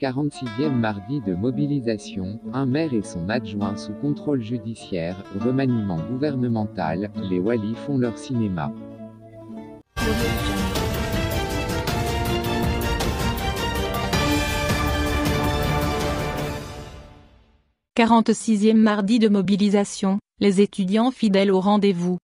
46e mardi de mobilisation, un maire et son adjoint sous contrôle judiciaire, remaniement gouvernemental, les Wallis font leur cinéma. « 46e mardi de mobilisation, les étudiants fidèles au rendez-vous ».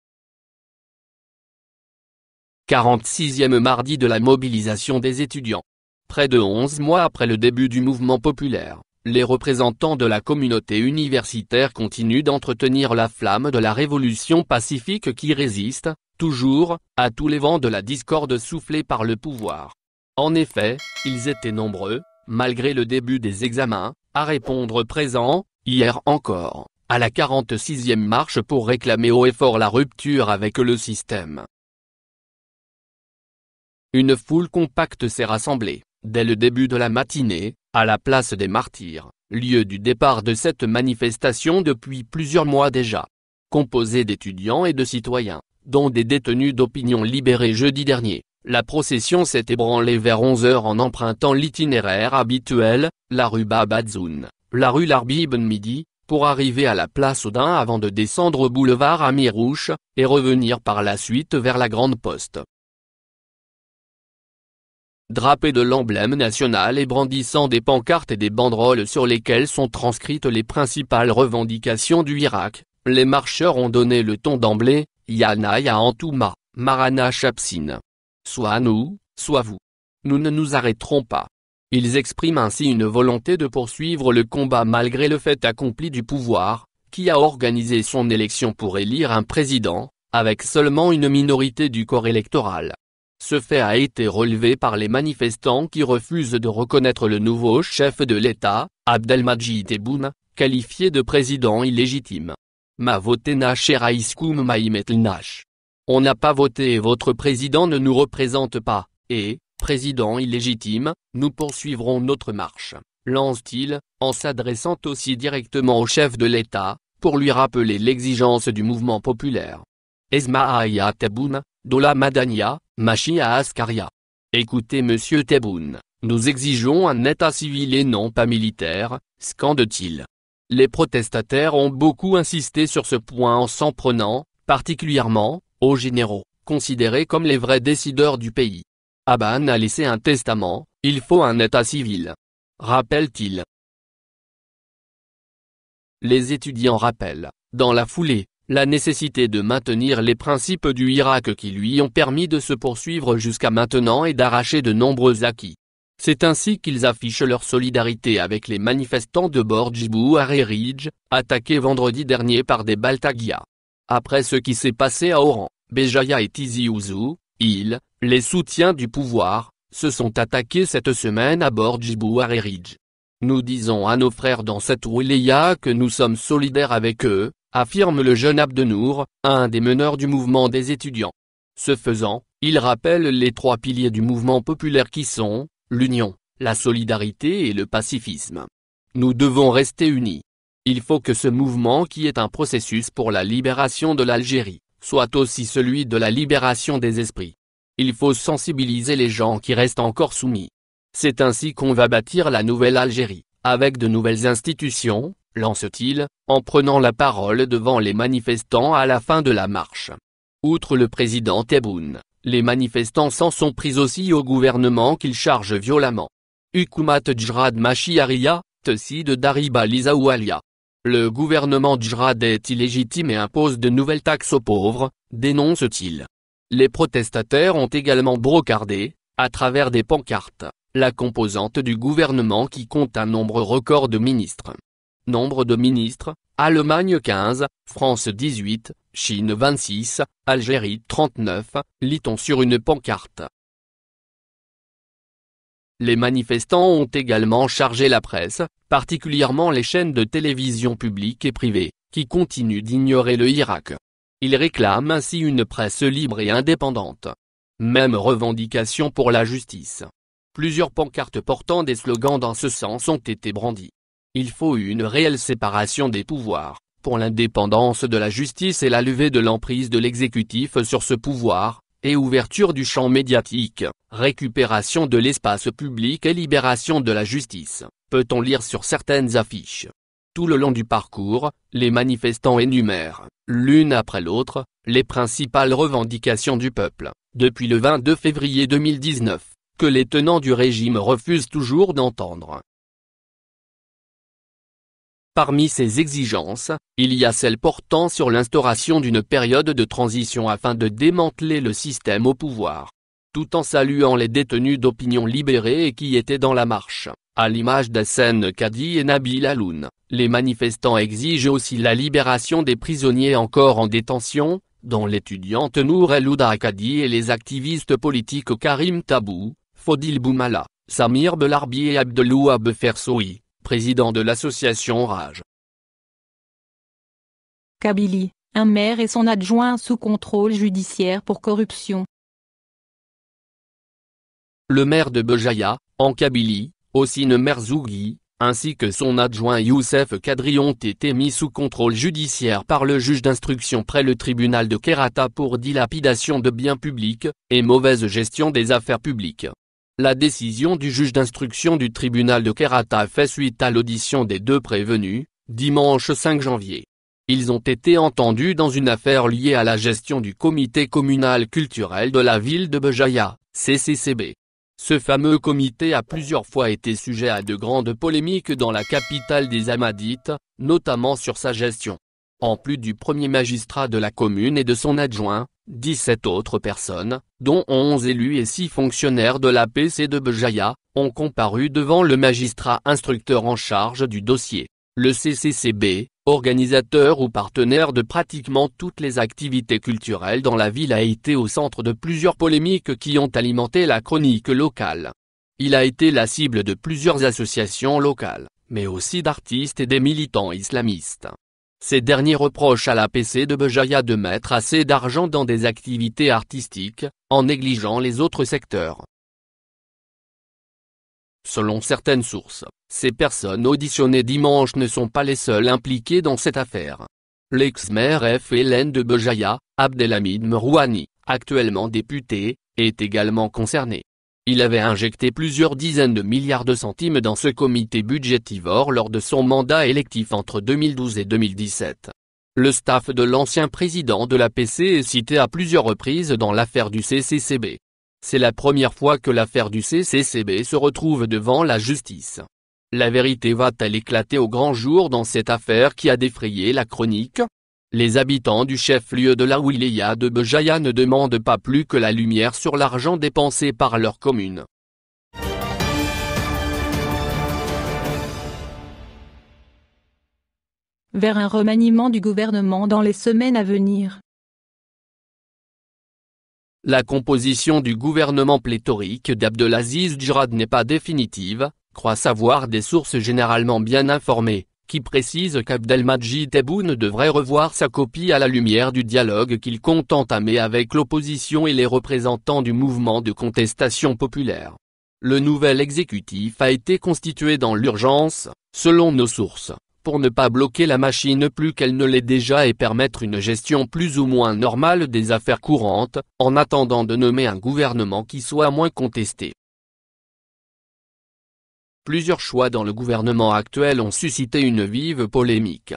46e mardi de la mobilisation des étudiants. Près de onze mois après le début du mouvement populaire, les représentants de la communauté universitaire continuent d'entretenir la flamme de la révolution pacifique qui résiste, toujours, à tous les vents de la discorde soufflée par le pouvoir. En effet, ils étaient nombreux, malgré le début des examens, à répondre présent, hier encore, à la 46e marche pour réclamer haut et fort la rupture avec le système. Une foule compacte s'est rassemblée dès le début de la matinée, à la place des martyrs, lieu du départ de cette manifestation depuis plusieurs mois déjà. Composée d'étudiants et de citoyens, dont des détenus d'opinion libérés jeudi dernier, la procession s'est ébranlée vers 11 h en empruntant l'itinéraire habituel, la rue Babadzoun, la rue Ben midi, pour arriver à la place Odin avant de descendre au boulevard Amirouche, et revenir par la suite vers la Grande Poste drapés de l'emblème national et brandissant des pancartes et des banderoles sur lesquelles sont transcrites les principales revendications du Irak. Les marcheurs ont donné le ton d'emblée, Yanaïa Antouma, Marana Chapsin. Soit nous, soit vous. Nous ne nous arrêterons pas. Ils expriment ainsi une volonté de poursuivre le combat malgré le fait accompli du pouvoir, qui a organisé son élection pour élire un président, avec seulement une minorité du corps électoral. Ce fait a été relevé par les manifestants qui refusent de reconnaître le nouveau chef de l'État, Abdelmajid Tebboune, qualifié de président illégitime. Ma voté Nacheraiskoum Nash On n'a pas voté et votre président ne nous représente pas, et, président illégitime, nous poursuivrons notre marche, lance-t-il, en s'adressant aussi directement au chef de l'État, pour lui rappeler l'exigence du mouvement populaire. Esmaaya Tebboune, Dola Madania, Machia à Ascaria. Écoutez monsieur Tebboune, nous exigeons un état civil et non pas militaire, scande-t-il. Les protestataires ont beaucoup insisté sur ce point en s'en prenant, particulièrement, aux généraux, considérés comme les vrais décideurs du pays. Aban a laissé un testament, il faut un état civil. Rappelle-t-il. Les étudiants rappellent, dans la foulée, la nécessité de maintenir les principes du Irak qui lui ont permis de se poursuivre jusqu'à maintenant et d'arracher de nombreux acquis. C'est ainsi qu'ils affichent leur solidarité avec les manifestants de Borjibou à attaqués vendredi dernier par des Baltagia. Après ce qui s'est passé à Oran, Béjaïa et Tizi Ouzou, ils, les soutiens du pouvoir, se sont attaqués cette semaine à Borjibou à Nous disons à nos frères dans cette wilaya que nous sommes solidaires avec eux, affirme le jeune Abdenour, un des meneurs du mouvement des étudiants. Ce faisant, il rappelle les trois piliers du mouvement populaire qui sont, l'union, la solidarité et le pacifisme. Nous devons rester unis. Il faut que ce mouvement qui est un processus pour la libération de l'Algérie, soit aussi celui de la libération des esprits. Il faut sensibiliser les gens qui restent encore soumis. C'est ainsi qu'on va bâtir la nouvelle Algérie, avec de nouvelles institutions, lance-t-il, en prenant la parole devant les manifestants à la fin de la marche. Outre le président Tebboune, les manifestants s'en sont pris aussi au gouvernement qu'ils chargent violemment. Hukumat Djrad Machiaria, Tessid Dariba Lizaoualia. Le gouvernement Djrad est illégitime et impose de nouvelles taxes aux pauvres, dénonce-t-il. Les protestataires ont également brocardé, à travers des pancartes, la composante du gouvernement qui compte un nombre record de ministres. Nombre de ministres, Allemagne 15, France 18, Chine 26, Algérie 39, lit-on sur une pancarte. Les manifestants ont également chargé la presse, particulièrement les chaînes de télévision publiques et privées, qui continuent d'ignorer le Irak. Ils réclament ainsi une presse libre et indépendante. Même revendication pour la justice. Plusieurs pancartes portant des slogans dans ce sens ont été brandies. Il faut une réelle séparation des pouvoirs, pour l'indépendance de la justice et la levée de l'emprise de l'exécutif sur ce pouvoir, et ouverture du champ médiatique, récupération de l'espace public et libération de la justice, peut-on lire sur certaines affiches. Tout le long du parcours, les manifestants énumèrent, l'une après l'autre, les principales revendications du peuple, depuis le 22 février 2019, que les tenants du régime refusent toujours d'entendre, Parmi ces exigences, il y a celle portant sur l'instauration d'une période de transition afin de démanteler le système au pouvoir. Tout en saluant les détenus d'opinion libérés et qui étaient dans la marche, à l'image d'Hassan Kadi et Nabil Aloun, les manifestants exigent aussi la libération des prisonniers encore en détention, dont l'étudiante Nour Elouda Ouda Kadi et les activistes politiques Karim Tabou, Fodil Boumala, Samir Belarbi et Abdelouab Fersoui président de l'association Rage. Kabylie, un maire et son adjoint sous contrôle judiciaire pour corruption. Le maire de Bejaïa, en Kabylie, Osine Merzougui, ainsi que son adjoint Youssef Kadri ont été mis sous contrôle judiciaire par le juge d'instruction près le tribunal de Kerata pour dilapidation de biens publics, et mauvaise gestion des affaires publiques. La décision du juge d'instruction du tribunal de Kerata fait suite à l'audition des deux prévenus, dimanche 5 janvier. Ils ont été entendus dans une affaire liée à la gestion du comité communal culturel de la ville de Bejaïa, CCCB. Ce fameux comité a plusieurs fois été sujet à de grandes polémiques dans la capitale des Amadites, notamment sur sa gestion. En plus du premier magistrat de la commune et de son adjoint, 17 autres personnes, dont 11 élus et 6 fonctionnaires de la PC de Bejaïa, ont comparu devant le magistrat instructeur en charge du dossier. Le CCCB, organisateur ou partenaire de pratiquement toutes les activités culturelles dans la ville a été au centre de plusieurs polémiques qui ont alimenté la chronique locale. Il a été la cible de plusieurs associations locales, mais aussi d'artistes et des militants islamistes. Ces derniers reprochent à la PC de Bejaïa de mettre assez d'argent dans des activités artistiques, en négligeant les autres secteurs. Selon certaines sources, ces personnes auditionnées dimanche ne sont pas les seules impliquées dans cette affaire. L'ex-maire Hélène de Bejaïa, Abdelhamid Mrouani, actuellement député, est également concerné. Il avait injecté plusieurs dizaines de milliards de centimes dans ce comité budgétivore lors de son mandat électif entre 2012 et 2017. Le staff de l'ancien président de la PC est cité à plusieurs reprises dans l'affaire du CCCB. C'est la première fois que l'affaire du CCCB se retrouve devant la justice. La vérité va-t-elle éclater au grand jour dans cette affaire qui a défrayé la chronique les habitants du chef-lieu de la wilaya de Bejaïa ne demandent pas plus que la lumière sur l'argent dépensé par leur commune. Vers un remaniement du gouvernement dans les semaines à venir. La composition du gouvernement pléthorique d'Abdelaziz Djurad n'est pas définitive, croit savoir des sources généralement bien informées qui précise qu'Abdelmadjid Tebboune devrait revoir sa copie à la lumière du dialogue qu'il compte entamer avec l'opposition et les représentants du mouvement de contestation populaire. Le nouvel exécutif a été constitué dans l'urgence, selon nos sources, pour ne pas bloquer la machine plus qu'elle ne l'est déjà et permettre une gestion plus ou moins normale des affaires courantes, en attendant de nommer un gouvernement qui soit moins contesté. Plusieurs choix dans le gouvernement actuel ont suscité une vive polémique.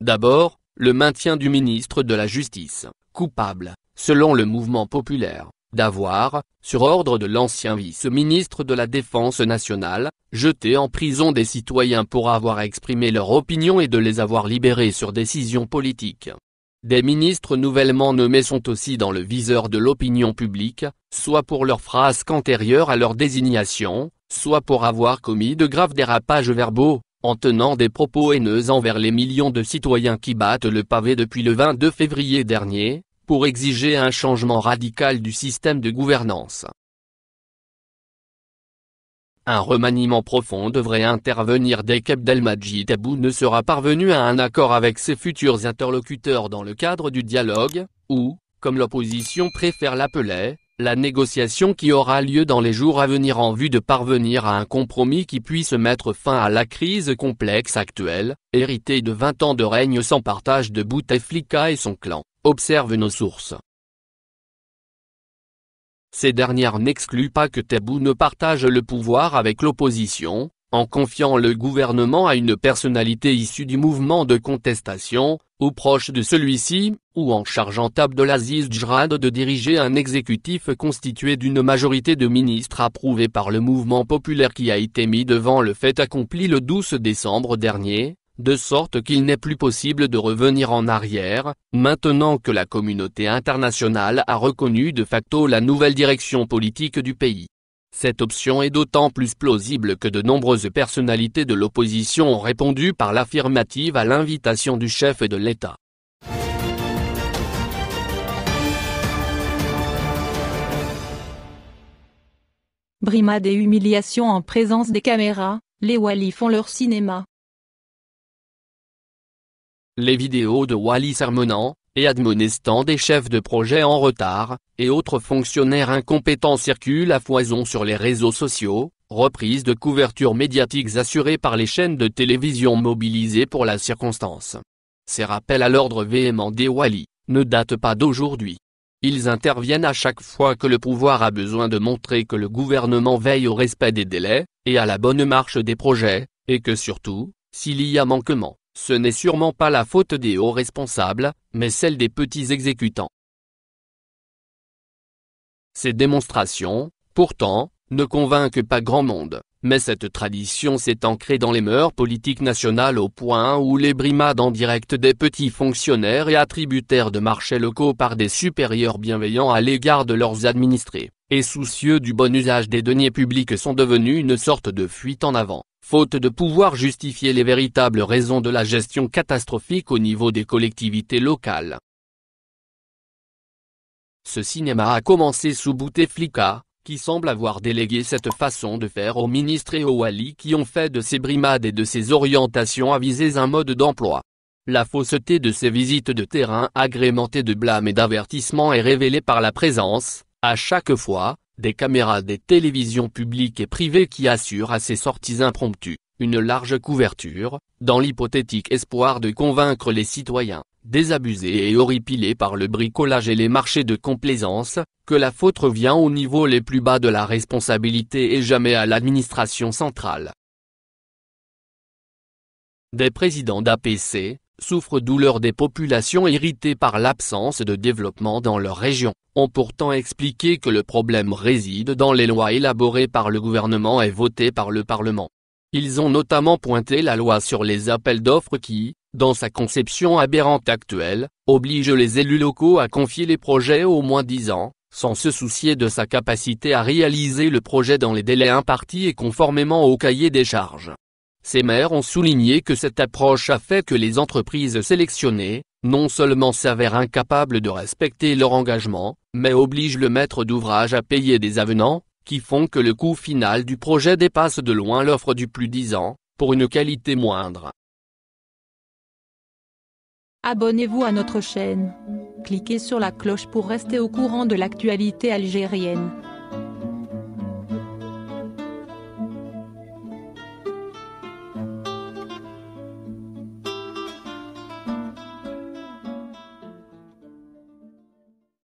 D'abord, le maintien du ministre de la Justice, coupable, selon le mouvement populaire, d'avoir, sur ordre de l'ancien vice-ministre de la Défense nationale, jeté en prison des citoyens pour avoir exprimé leur opinion et de les avoir libérés sur décision politique. Des ministres nouvellement nommés sont aussi dans le viseur de l'opinion publique, soit pour leurs phrases antérieures à leur désignation, soit pour avoir commis de graves dérapages verbaux, en tenant des propos haineux envers les millions de citoyens qui battent le pavé depuis le 22 février dernier, pour exiger un changement radical du système de gouvernance. Un remaniement profond devrait intervenir dès qu'Abdelmajid Abou ne sera parvenu à un accord avec ses futurs interlocuteurs dans le cadre du dialogue, ou, comme l'opposition préfère l'appeler, la négociation qui aura lieu dans les jours à venir en vue de parvenir à un compromis qui puisse mettre fin à la crise complexe actuelle, héritée de 20 ans de règne sans partage de Bouteflika et son clan, observe nos sources. Ces dernières n'excluent pas que tabou ne partage le pouvoir avec l'opposition, en confiant le gouvernement à une personnalité issue du mouvement de contestation, ou proche de celui-ci, ou en chargeant Abdelaziz Jrad de diriger un exécutif constitué d'une majorité de ministres approuvés par le mouvement populaire qui a été mis devant le fait accompli le 12 décembre dernier, de sorte qu'il n'est plus possible de revenir en arrière, maintenant que la communauté internationale a reconnu de facto la nouvelle direction politique du pays. Cette option est d'autant plus plausible que de nombreuses personnalités de l'opposition ont répondu par l'affirmative à l'invitation du chef de l'État. Brimade et humiliation en présence des caméras, les Wallis font leur cinéma les vidéos de Wally sermonant, et admonestant des chefs de projet en retard, et autres fonctionnaires incompétents circulent à foison sur les réseaux sociaux, reprises de couvertures médiatiques assurées par les chaînes de télévision mobilisées pour la circonstance. Ces rappels à l'ordre véhément des Wally, ne datent pas d'aujourd'hui. Ils interviennent à chaque fois que le pouvoir a besoin de montrer que le gouvernement veille au respect des délais, et à la bonne marche des projets, et que surtout, s'il y a manquement, ce n'est sûrement pas la faute des hauts responsables, mais celle des petits exécutants. Ces démonstrations, pourtant, ne convainquent pas grand monde, mais cette tradition s'est ancrée dans les mœurs politiques nationales au point où les brimades en direct des petits fonctionnaires et attributaires de marchés locaux par des supérieurs bienveillants à l'égard de leurs administrés, et soucieux du bon usage des deniers publics sont devenus une sorte de fuite en avant faute de pouvoir justifier les véritables raisons de la gestion catastrophique au niveau des collectivités locales. Ce cinéma a commencé sous Bouteflika, qui semble avoir délégué cette façon de faire aux ministres et aux walis qui ont fait de ces brimades et de ces orientations avisées un mode d'emploi. La fausseté de ces visites de terrain agrémentées de blâmes et d'avertissements est révélée par la présence, à chaque fois, des caméras des télévisions publiques et privées qui assurent à ces sorties impromptues, une large couverture, dans l'hypothétique espoir de convaincre les citoyens, désabusés et horripilés par le bricolage et les marchés de complaisance, que la faute revient au niveau les plus bas de la responsabilité et jamais à l'administration centrale. Des présidents d'APC, souffrent douleur des populations irritées par l'absence de développement dans leur région, ont pourtant expliqué que le problème réside dans les lois élaborées par le gouvernement et votées par le Parlement. Ils ont notamment pointé la loi sur les appels d'offres qui, dans sa conception aberrante actuelle, oblige les élus locaux à confier les projets au moins dix ans, sans se soucier de sa capacité à réaliser le projet dans les délais impartis et conformément au cahier des charges. Ces maires ont souligné que cette approche a fait que les entreprises sélectionnées, non seulement s'avèrent incapables de respecter leur engagement, mais obligent le maître d'ouvrage à payer des avenants, qui font que le coût final du projet dépasse de loin l'offre du plus disant, pour une qualité moindre. Abonnez-vous à notre chaîne. Cliquez sur la cloche pour rester au courant de l'actualité algérienne.